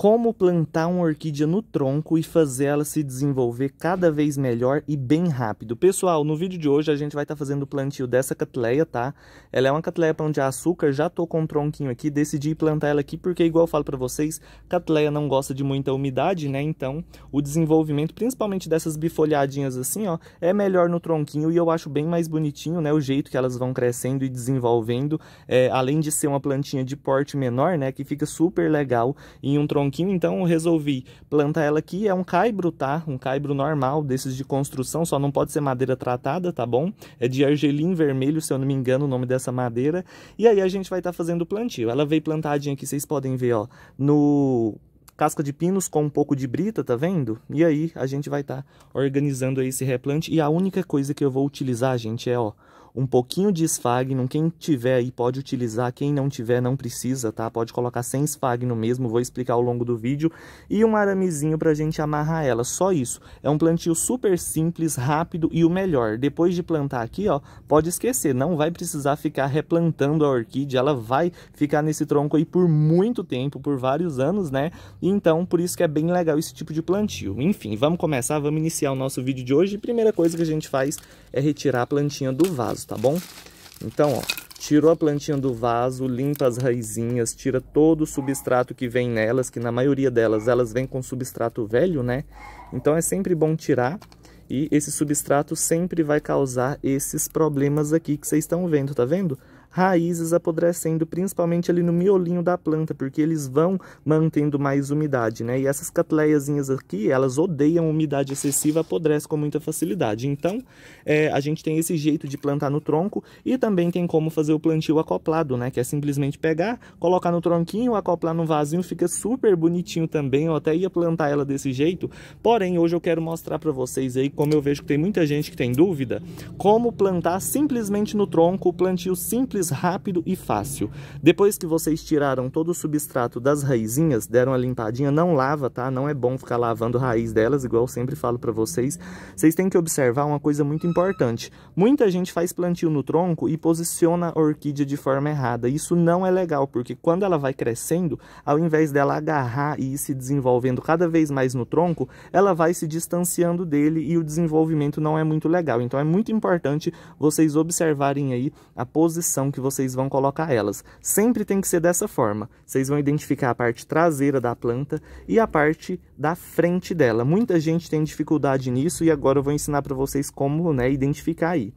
como plantar uma orquídea no tronco e fazer ela se desenvolver cada vez melhor e bem rápido. Pessoal, no vídeo de hoje a gente vai estar tá fazendo o plantio dessa catleia, tá? Ela é uma catleia pão de açúcar, já tô com um tronquinho aqui, decidi plantar ela aqui porque, igual eu falo para vocês, catleia não gosta de muita umidade, né? Então, o desenvolvimento, principalmente dessas bifolhadinhas assim, ó, é melhor no tronquinho e eu acho bem mais bonitinho, né? O jeito que elas vão crescendo e desenvolvendo, é, além de ser uma plantinha de porte menor, né? Que fica super legal em um tronquinho então eu resolvi plantar ela aqui. É um caibro, tá? Um caibro normal, desses de construção, só não pode ser madeira tratada, tá bom? É de argelim vermelho, se eu não me engano o nome dessa madeira. E aí a gente vai estar tá fazendo o plantio. Ela veio plantadinha aqui, vocês podem ver, ó, no casca de pinos com um pouco de brita, tá vendo? E aí a gente vai estar tá organizando esse replante. E a única coisa que eu vou utilizar, gente, é, ó, um pouquinho de esfagno Quem tiver aí pode utilizar, quem não tiver não precisa, tá? Pode colocar sem esfagno mesmo, vou explicar ao longo do vídeo. E um aramezinho pra gente amarrar ela, só isso. É um plantio super simples, rápido e o melhor. Depois de plantar aqui, ó, pode esquecer, não vai precisar ficar replantando a orquídea, ela vai ficar nesse tronco aí por muito tempo, por vários anos, né? Então, por isso que é bem legal esse tipo de plantio. Enfim, vamos começar, vamos iniciar o nosso vídeo de hoje. Primeira coisa que a gente faz é retirar a plantinha do vaso vaso, tá bom? Então, ó, tirou a plantinha do vaso, limpa as raizinhas, tira todo o substrato que vem nelas, que na maioria delas, elas vêm com substrato velho, né? Então é sempre bom tirar e esse substrato sempre vai causar esses problemas aqui que vocês estão vendo, tá vendo? raízes apodrecendo, principalmente ali no miolinho da planta, porque eles vão mantendo mais umidade, né? E essas catleiazinhas aqui, elas odeiam umidade excessiva, apodrece com muita facilidade. Então, é, a gente tem esse jeito de plantar no tronco e também tem como fazer o plantio acoplado, né? Que é simplesmente pegar, colocar no tronquinho, acoplar no vasinho, fica super bonitinho também. Eu até ia plantar ela desse jeito, porém hoje eu quero mostrar para vocês aí, como eu vejo que tem muita gente que tem dúvida, como plantar simplesmente no tronco, o plantio simples simples, rápido e fácil. Depois que vocês tiraram todo o substrato das raizinhas, deram a limpadinha, não lava, tá? Não é bom ficar lavando raiz delas, igual eu sempre falo para vocês. Vocês têm que observar uma coisa muito importante. Muita gente faz plantio no tronco e posiciona a orquídea de forma errada. Isso não é legal, porque quando ela vai crescendo, ao invés dela agarrar e ir se desenvolvendo cada vez mais no tronco, ela vai se distanciando dele e o desenvolvimento não é muito legal. Então é muito importante vocês observarem aí a posição que vocês vão colocar elas. Sempre tem que ser dessa forma. Vocês vão identificar a parte traseira da planta e a parte da frente dela. Muita gente tem dificuldade nisso e agora eu vou ensinar para vocês como né, identificar aí.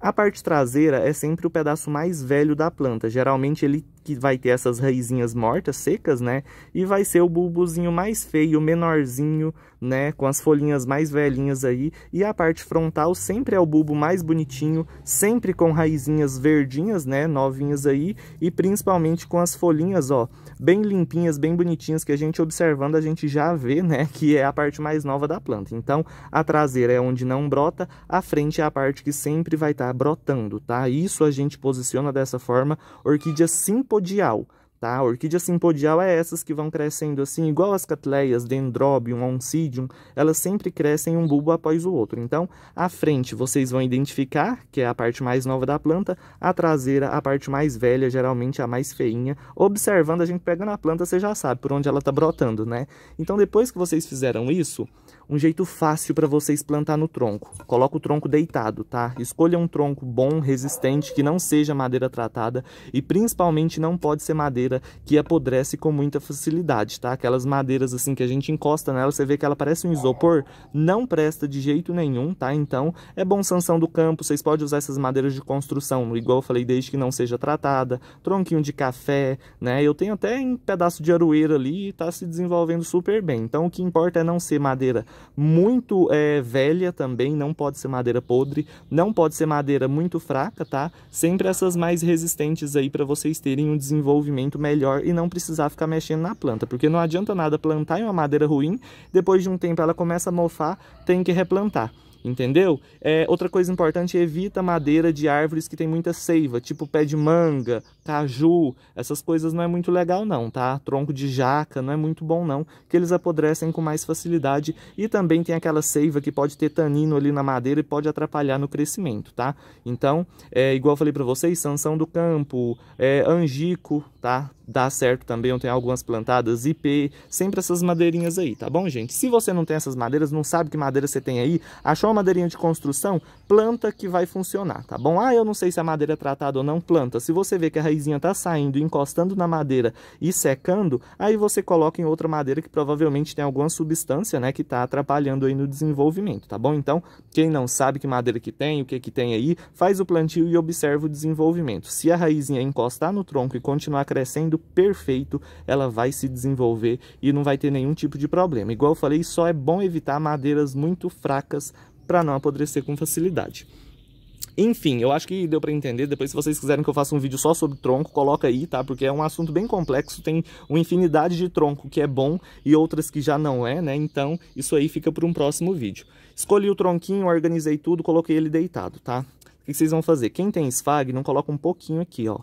A parte traseira é sempre o pedaço mais velho da planta, geralmente ele que vai ter essas raizinhas mortas, secas, né? E vai ser o bulbuzinho mais feio, menorzinho, né? Com as folhinhas mais velhinhas aí. E a parte frontal sempre é o bulbo mais bonitinho, sempre com raizinhas verdinhas, né? Novinhas aí. E principalmente com as folhinhas, ó, bem limpinhas, bem bonitinhas, que a gente observando, a gente já vê, né, que é a parte mais nova da planta. Então, a traseira é onde não brota, a frente é a parte que sempre vai estar tá brotando, tá? Isso a gente posiciona dessa forma, orquídea simpodial. Tá? A orquídea simpodial é essas que vão crescendo assim, igual as catleias, dendrobium, oncidium, elas sempre crescem um bulbo após o outro. Então, a frente vocês vão identificar, que é a parte mais nova da planta, a traseira, a parte mais velha, geralmente a mais feinha. Observando, a gente pegando a planta, você já sabe por onde ela está brotando, né? Então, depois que vocês fizeram isso, um jeito fácil para vocês plantar no tronco. Coloca o tronco deitado, tá? Escolha um tronco bom, resistente, que não seja madeira tratada e principalmente não pode ser madeira que apodrece com muita facilidade, tá? Aquelas madeiras assim que a gente encosta nela, você vê que ela parece um isopor, não presta de jeito nenhum, tá? Então, é bom sanção do campo, vocês podem usar essas madeiras de construção, igual eu falei, desde que não seja tratada, tronquinho de café, né? Eu tenho até um pedaço de aroeira ali e tá se desenvolvendo super bem. Então, o que importa é não ser madeira muito é, velha também, não pode ser madeira podre, não pode ser madeira muito fraca, tá? Sempre essas mais resistentes aí para vocês terem um desenvolvimento melhor e não precisar ficar mexendo na planta, porque não adianta nada plantar em uma madeira ruim, depois de um tempo ela começa a mofar, tem que replantar entendeu? É, outra coisa importante, evita madeira de árvores que tem muita seiva, tipo pé de manga, caju, essas coisas não é muito legal não, tá? Tronco de jaca não é muito bom não, que eles apodrecem com mais facilidade e também tem aquela seiva que pode ter tanino ali na madeira e pode atrapalhar no crescimento, tá? Então, é, igual eu falei para vocês, sanção do campo, é, angico, tá? dá certo também. Eu tenho algumas plantadas IP, sempre essas madeirinhas aí, tá bom, gente? Se você não tem essas madeiras, não sabe que madeira você tem aí, achou uma madeirinha de construção, planta que vai funcionar, tá bom? Ah, eu não sei se a madeira é tratada ou não, planta. Se você vê que a raizinha tá saindo, encostando na madeira e secando, aí você coloca em outra madeira que provavelmente tem alguma substância, né, que tá atrapalhando aí no desenvolvimento, tá bom? Então, quem não sabe que madeira que tem, o que que tem aí, faz o plantio e observa o desenvolvimento. Se a raizinha encostar no tronco e continuar crescendo, perfeito, ela vai se desenvolver e não vai ter nenhum tipo de problema. Igual eu falei, só é bom evitar madeiras muito fracas para não apodrecer com facilidade. Enfim, eu acho que deu para entender. Depois, se vocês quiserem que eu faça um vídeo só sobre tronco, coloca aí, tá? Porque é um assunto bem complexo, tem uma infinidade de tronco que é bom e outras que já não é, né? Então, isso aí fica para um próximo vídeo. Escolhi o tronquinho, organizei tudo, coloquei ele deitado, tá? O que vocês vão fazer? Quem tem esfag, não coloca um pouquinho aqui, ó.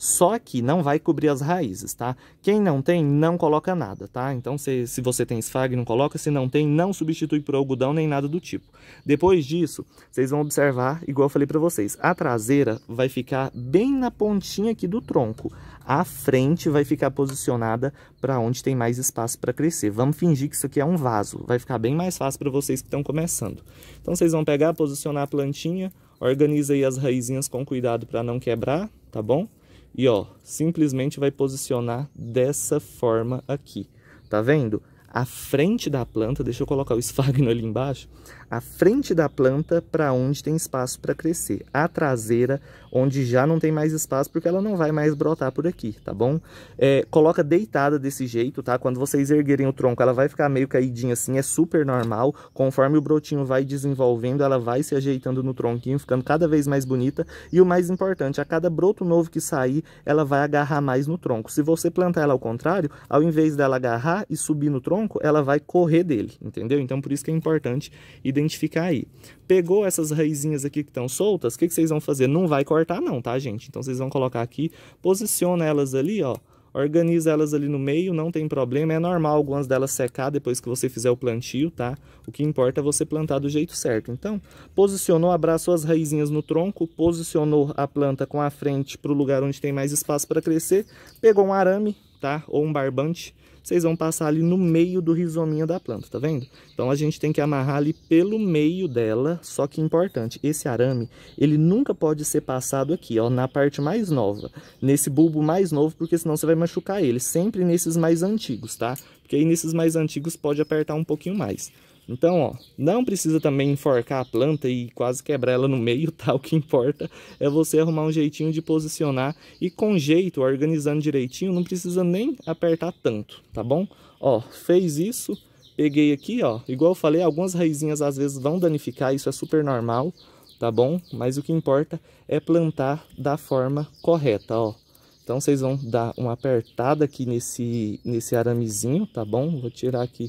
Só que não vai cobrir as raízes, tá? Quem não tem, não coloca nada, tá? Então, se, se você tem esfag, não coloca. Se não tem, não substitui por algodão nem nada do tipo. Depois disso, vocês vão observar, igual eu falei para vocês, a traseira vai ficar bem na pontinha aqui do tronco. A frente vai ficar posicionada para onde tem mais espaço para crescer. Vamos fingir que isso aqui é um vaso. Vai ficar bem mais fácil para vocês que estão começando. Então, vocês vão pegar, posicionar a plantinha, organiza aí as raizinhas com cuidado para não quebrar, tá bom? E ó, simplesmente vai posicionar dessa forma aqui. Tá vendo? a frente da planta, deixa eu colocar o esfagno ali embaixo, a frente da planta para onde tem espaço para crescer, a traseira onde já não tem mais espaço porque ela não vai mais brotar por aqui, tá bom? É, coloca deitada desse jeito, tá? Quando vocês erguerem o tronco, ela vai ficar meio caidinha assim, é super normal, conforme o brotinho vai desenvolvendo, ela vai se ajeitando no tronquinho, ficando cada vez mais bonita, e o mais importante, a cada broto novo que sair, ela vai agarrar mais no tronco. Se você plantar ela ao contrário, ao invés dela agarrar e subir no tronco, tronco, ela vai correr dele, entendeu? Então por isso que é importante identificar aí. Pegou essas raizinhas aqui que estão soltas, o que, que vocês vão fazer? Não vai cortar não, tá, gente? Então vocês vão colocar aqui, posiciona elas ali, ó, organiza elas ali no meio, não tem problema, é normal algumas delas secar depois que você fizer o plantio, tá? O que importa é você plantar do jeito certo. Então, posicionou, abraçou as raizinhas no tronco, posicionou a planta com a frente para o lugar onde tem mais espaço para crescer, pegou um arame, tá? Ou um barbante, vocês vão passar ali no meio do rizominho da planta, tá vendo? Então a gente tem que amarrar ali pelo meio dela, só que importante, esse arame, ele nunca pode ser passado aqui, ó, na parte mais nova, nesse bulbo mais novo, porque senão você vai machucar ele, sempre nesses mais antigos, tá? Porque aí nesses mais antigos pode apertar um pouquinho mais. Então, ó, não precisa também enforcar a planta e quase quebrar ela no meio, tá? O que importa é você arrumar um jeitinho de posicionar e com jeito, organizando direitinho, não precisa nem apertar tanto, tá bom? Ó, fez isso, peguei aqui, ó, igual eu falei, algumas raizinhas às vezes vão danificar, isso é super normal, tá bom? Mas o que importa é plantar da forma correta, ó. Então, vocês vão dar uma apertada aqui nesse, nesse aramezinho, tá bom? Vou tirar aqui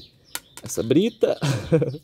essa brita.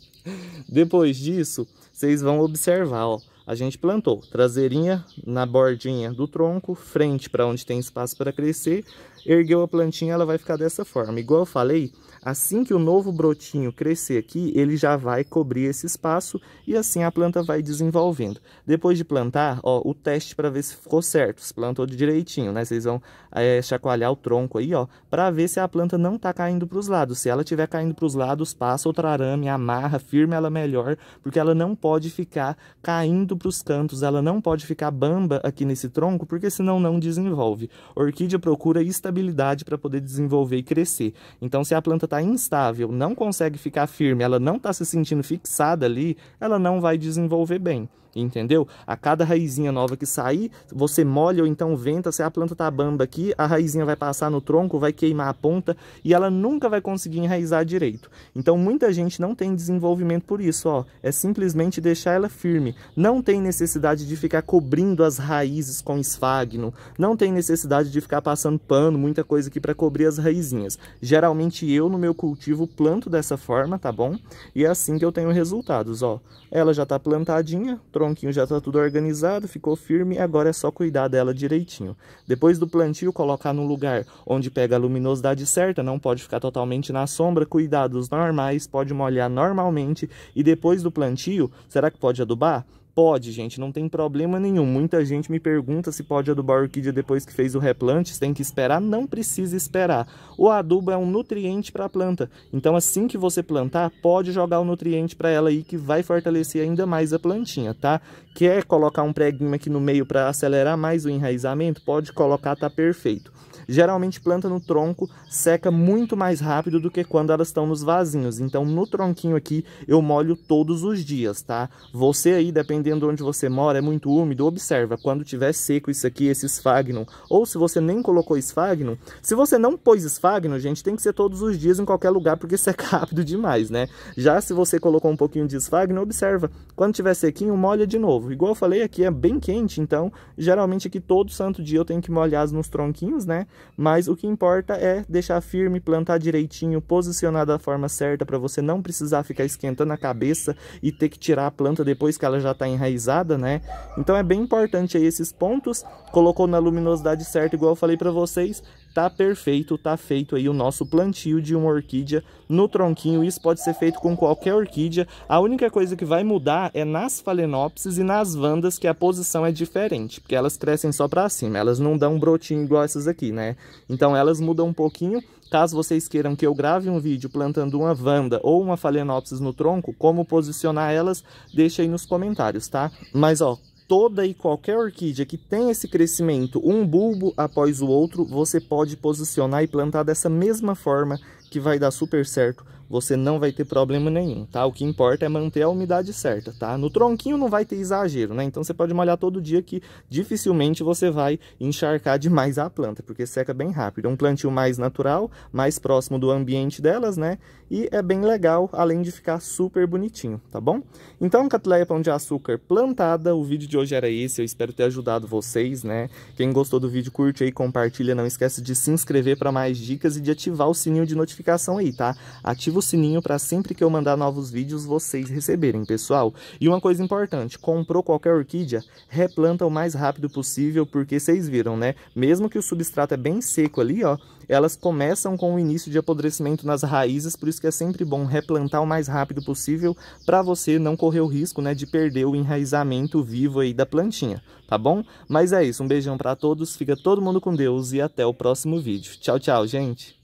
Depois disso, vocês vão observar, ó. A gente plantou traseirinha na bordinha do tronco, frente para onde tem espaço para crescer, ergueu a plantinha, ela vai ficar dessa forma. Igual eu falei, Assim que o novo brotinho crescer aqui, ele já vai cobrir esse espaço e assim a planta vai desenvolvendo. Depois de plantar, ó, o teste para ver se ficou certo, se plantou direitinho, né? Vocês vão é, chacoalhar o tronco aí, ó, para ver se a planta não tá caindo para os lados. Se ela tiver caindo para os lados, passa outro arame, amarra, firme ela melhor, porque ela não pode ficar caindo para os cantos, ela não pode ficar bamba aqui nesse tronco, porque senão não desenvolve. orquídea procura estabilidade para poder desenvolver e crescer. Então, se a planta está instável, não consegue ficar firme, ela não está se sentindo fixada ali, ela não vai desenvolver bem entendeu? A cada raizinha nova que sair, você molha ou então venta, se a planta tá bamba aqui, a raizinha vai passar no tronco, vai queimar a ponta e ela nunca vai conseguir enraizar direito. Então muita gente não tem desenvolvimento por isso, ó. É simplesmente deixar ela firme. Não tem necessidade de ficar cobrindo as raízes com esfagno, não tem necessidade de ficar passando pano, muita coisa aqui para cobrir as raizinhas. Geralmente eu no meu cultivo planto dessa forma, tá bom? E é assim que eu tenho resultados, ó. Ela já tá plantadinha, tô tronquinho já está tudo organizado, ficou firme, agora é só cuidar dela direitinho. Depois do plantio, colocar num lugar onde pega a luminosidade certa, não pode ficar totalmente na sombra, cuidados normais, pode molhar normalmente. E depois do plantio, será que pode adubar? Pode, gente, não tem problema nenhum. Muita gente me pergunta se pode adubar a orquídea depois que fez o replante, tem que esperar. Não precisa esperar. O adubo é um nutriente para a planta. Então, assim que você plantar, pode jogar o nutriente para ela aí que vai fortalecer ainda mais a plantinha, tá? Quer colocar um preguinho aqui no meio para acelerar mais o enraizamento? Pode colocar, tá perfeito. Geralmente planta no tronco seca muito mais rápido do que quando elas estão nos vasinhos. Então no tronquinho aqui eu molho todos os dias, tá? Você aí, dependendo de onde você mora, é muito úmido, observa. Quando tiver seco isso aqui, esse esfagnum, ou se você nem colocou esfagnum, se você não pôs esfagnum, gente, tem que ser todos os dias em qualquer lugar porque seca é rápido demais, né? Já se você colocou um pouquinho de esfagnum, observa. Quando tiver sequinho, molha de novo. Igual eu falei, aqui é bem quente, então geralmente aqui todo santo dia eu tenho que molhar nos tronquinhos, né? Mas o que importa é deixar firme, plantar direitinho, posicionar da forma certa para você não precisar ficar esquentando a cabeça e ter que tirar a planta depois que ela já está enraizada, né? Então é bem importante aí esses pontos. Colocou na luminosidade certa, igual eu falei para vocês, tá perfeito, tá feito aí o nosso plantio de uma orquídea no tronquinho. Isso pode ser feito com qualquer orquídea. A única coisa que vai mudar é nas phalaenopsis e nas vandas, que a posição é diferente, porque elas crescem só para cima, elas não dão um brotinho igual essas aqui, né? Então elas mudam um pouquinho. Caso vocês queiram que eu grave um vídeo plantando uma vanda ou uma phalaenopsis no tronco, como posicionar elas, deixa aí nos comentários, tá? Mas ó, toda e qualquer orquídea que tem esse crescimento, um bulbo após o outro, você pode posicionar e plantar dessa mesma forma que vai dar super certo você não vai ter problema nenhum, tá? O que importa é manter a umidade certa, tá? No tronquinho não vai ter exagero, né? Então você pode molhar todo dia que dificilmente você vai encharcar demais a planta, porque seca bem rápido. É um plantio mais natural, mais próximo do ambiente delas, né? E é bem legal, além de ficar super bonitinho, tá bom? Então, Catleia Pão de Açúcar plantada, o vídeo de hoje era esse, eu espero ter ajudado vocês, né? Quem gostou do vídeo, curte aí, compartilha, não esquece de se inscrever para mais dicas e de ativar o sininho de notificação aí, tá? Ativa ativa o sininho para sempre que eu mandar novos vídeos vocês receberem, pessoal. E uma coisa importante, comprou qualquer orquídea, replanta o mais rápido possível, porque vocês viram, né? Mesmo que o substrato é bem seco ali, ó, elas começam com o início de apodrecimento nas raízes, por isso que é sempre bom replantar o mais rápido possível para você não correr o risco né, de perder o enraizamento vivo aí da plantinha, tá bom? Mas é isso, um beijão para todos, fica todo mundo com Deus e até o próximo vídeo. Tchau, tchau, gente!